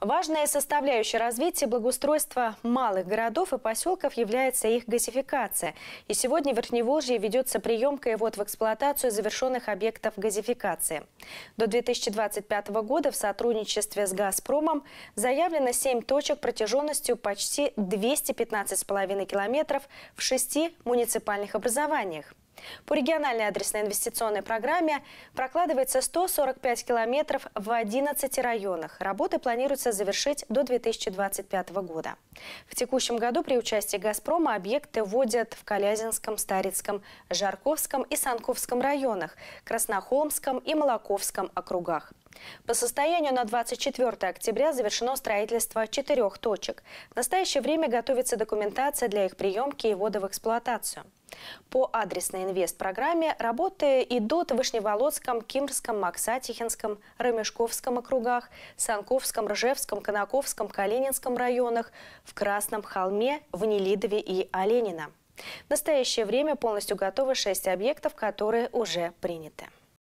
Важная составляющая развития благоустройства малых городов и поселков является их газификация. И сегодня в Верхневолжье ведется приемка и ввод в эксплуатацию завершенных объектов газификации. До 2025 года в сотрудничестве с «Газпромом» заявлено 7 точек протяженностью почти 215,5 километров в шести муниципальных образованиях. По региональной адресной инвестиционной программе прокладывается 145 километров в 11 районах. Работы планируется завершить до 2025 года. В текущем году при участии «Газпрома» объекты вводят в Калязинском, Старицком, Жарковском и Санковском районах, Краснохолмском и Молоковском округах. По состоянию на 24 октября завершено строительство четырех точек. В настоящее время готовится документация для их приемки и ввода в эксплуатацию. По адресной инвест-программе работы идут в Вышневолодском, Кимрском, Максатихинском, Ромешковском округах, Санковском, Ржевском, Конаковском, Калининском районах, в Красном холме, в Нелидове и Оленина. В настоящее время полностью готовы шесть объектов, которые уже приняты.